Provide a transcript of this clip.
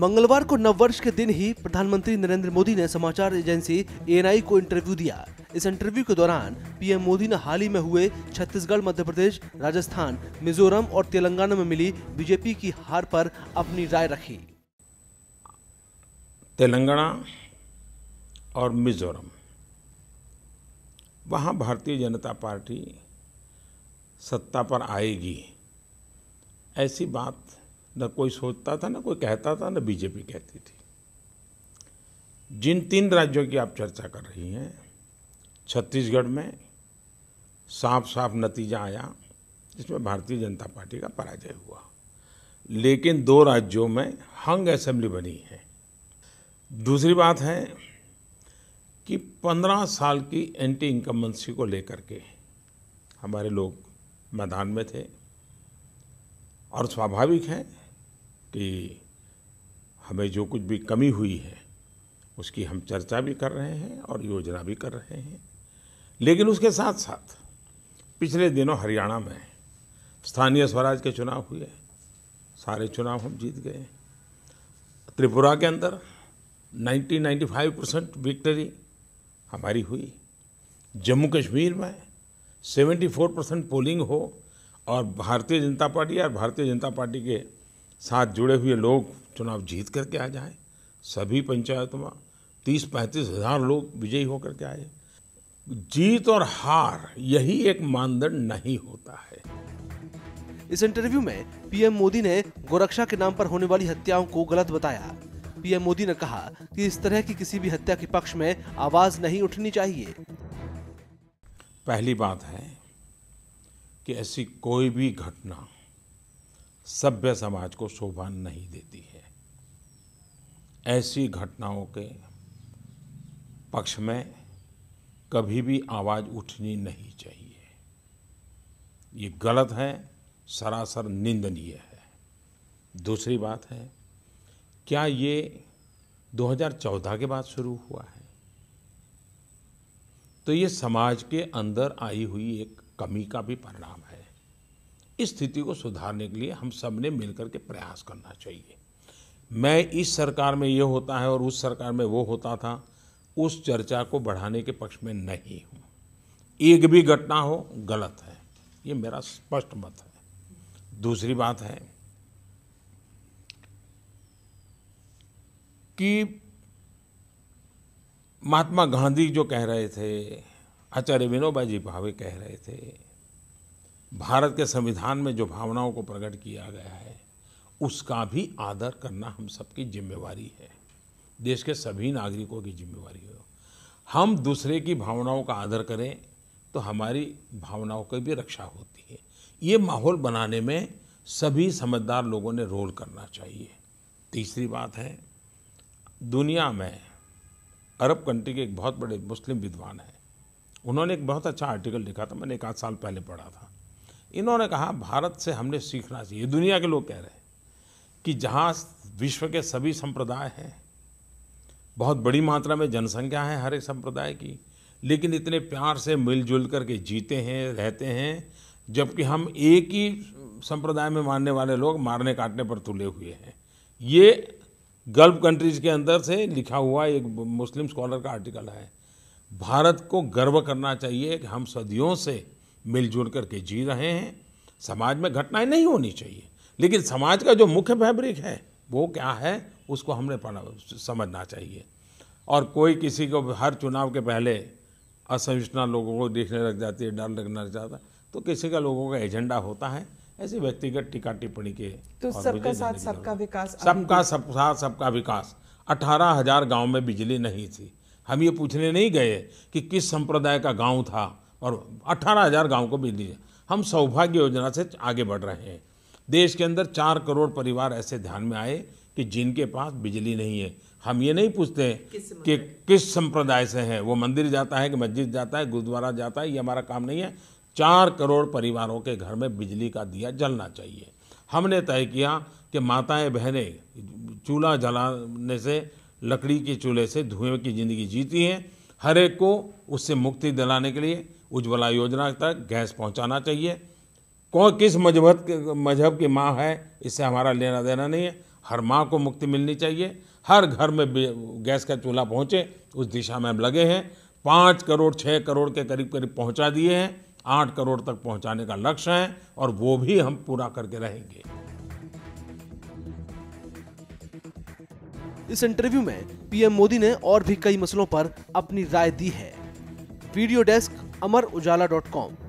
मंगलवार को नववर्ष के दिन ही प्रधानमंत्री नरेंद्र मोदी ने समाचार एजेंसी एएनआई को इंटरव्यू दिया इस इंटरव्यू के दौरान पीएम मोदी ने हाल ही में हुए छत्तीसगढ़ मध्य प्रदेश राजस्थान मिजोरम और तेलंगाना में मिली बीजेपी की हार पर अपनी राय रखी तेलंगाना और मिजोरम वहां भारतीय जनता पार्टी सत्ता पर आएगी ऐसी बात न कोई सोचता था ना कोई कहता था ना बीजेपी कहती थी जिन तीन राज्यों की आप चर्चा कर रही हैं छत्तीसगढ़ में साफ साफ नतीजा आया जिसमें भारतीय जनता पार्टी का पराजय हुआ लेकिन दो राज्यों में हंग असेंबली बनी है दूसरी बात है कि 15 साल की एंटी इनकम्बेंसी को लेकर के हमारे लोग मैदान में थे और स्वाभाविक है कि हमें जो कुछ भी कमी हुई है उसकी हम चर्चा भी कर रहे हैं और योजना भी कर रहे हैं लेकिन उसके साथ साथ पिछले दिनों हरियाणा में स्थानीय स्वराज के चुनाव हुए सारे चुनाव हम जीत गए त्रिपुरा के अंदर 90-95 परसेंट विक्ट्री हमारी हुई जम्मू कश्मीर में 74 परसेंट पोलिंग हो और भारतीय जनता पार्टी और भारतीय जनता पार्टी के साथ जुड़े हुए लोग चुनाव जीत करके आ जाएं सभी पंचायतों में तीस पैंतीस हजार लोग विजयी होकर के आए जीत और हार यही एक मानदंड नहीं होता है इस इंटरव्यू में पीएम मोदी ने गोरक्षा के नाम पर होने वाली हत्याओं को गलत बताया पीएम मोदी ने कहा कि इस तरह की किसी भी हत्या के पक्ष में आवाज नहीं उठनी चाहिए पहली बात है कि ऐसी कोई भी घटना सभ्य समाज को शोभा नहीं देती है ऐसी घटनाओं के पक्ष में कभी भी आवाज़ उठनी नहीं चाहिए ये गलत है सरासर निंदनीय है दूसरी बात है क्या ये 2014 के बाद शुरू हुआ है तो ये समाज के अंदर आई हुई एक कमी का भी परिणाम है इस स्थिति को सुधारने के लिए हम सब ने मिलकर के प्रयास करना चाहिए मैं इस सरकार में ये होता है और उस सरकार में वो होता था उस चर्चा को बढ़ाने के पक्ष में नहीं हूँ एक भी घटना हो गलत है ये मेरा स्पष्ट मत है दूसरी बात है कि महात्मा गांधी जो कह रहे थे आचार्य विनोबा जी भावे कह रहे थे भारत के संविधान में जो भावनाओं को प्रकट किया गया है उसका भी आदर करना हम सबकी जिम्मेवारी है देश के सभी नागरिकों की जिम्मेवारी हो हम दूसरे की भावनाओं का आदर करें तो हमारी भावनाओं की भी रक्षा होती है ये माहौल बनाने में सभी समझदार लोगों ने रोल करना चाहिए तीसरी बात है दुनिया में अरब कंट्री के एक बहुत बड़े मुस्लिम विद्वान हैं उन्होंने एक बहुत अच्छा आर्टिकल लिखा था मैंने एक आध साल पहले पढ़ा था इन्होंने कहा भारत से हमने सीखना चाहिए दुनिया के लोग कह रहे हैं कि जहाँ विश्व के सभी संप्रदाय हैं बहुत बड़ी मात्रा में जनसंख्या है हर एक संप्रदाय की लेकिन इतने प्यार से मिलजुल करके जीते हैं रहते हैं जबकि हम एक ही संप्रदाय में मानने वाले लोग मारने काटने पर तुले हुए हैं ये गल्फ कंट्रीज के अंदर से लिखा हुआ एक मुस्लिम स्कॉलर का आर्टिकल है भारत को गर्व करना चाहिए कि हम सदियों से मिलजुल करके जी रहे हैं समाज में घटनाएं नहीं होनी चाहिए लेकिन समाज का जो मुख्य फैब्रिक है वो क्या है उसको हमने समझना चाहिए और कोई किसी को हर चुनाव के पहले असहिष्णा लोगों को देखने लग जाती है डर लगने लग जाता है तो किसी का लोगों का एजेंडा होता है ऐसे व्यक्तिगत टीका टिप्पणी के तो सबका साथ सबका विकास सबका सब साथ सबका विकास अठारह हजार गाँव में बिजली नहीं थी हम ये पूछने नहीं गए कि किस संप्रदाय का गांव था और अट्ठारह हज़ार गाँव को बिजली हम सौभाग्य योजना से आगे बढ़ रहे हैं देश के अंदर चार करोड़ परिवार ऐसे ध्यान में आए कि जिनके पास बिजली नहीं है हम ये नहीं पूछते कि किस संप्रदाय से हैं वो मंदिर जाता है कि मस्जिद जाता है गुरुद्वारा जाता है ये हमारा काम नहीं है चार करोड़ परिवारों के घर में बिजली का दिया जलना चाहिए हमने तय किया कि माताएं बहनें चूल्हा जलाने से लकड़ी के चूल्हे से धुएं की ज़िंदगी जीती हैं हर एक को उससे मुक्ति दिलाने के लिए उज्ज्वला योजना तक गैस पहुंचाना चाहिए कौन किस मजहब मजहब की माँ है इससे हमारा लेना देना नहीं है हर माँ को मुक्ति मिलनी चाहिए हर घर में गैस का चूल्हा पहुँचे उस दिशा में हम लगे हैं पाँच करोड़ छः करोड़ के करीब करीब पहुँचा दिए हैं आठ करोड़ तक पहुँचाने का लक्ष्य है और वो भी हम पूरा करके रहेंगे इस इंटरव्यू में पीएम मोदी ने और भी कई मसलों पर अपनी राय दी है video desk Amar Ujala dot com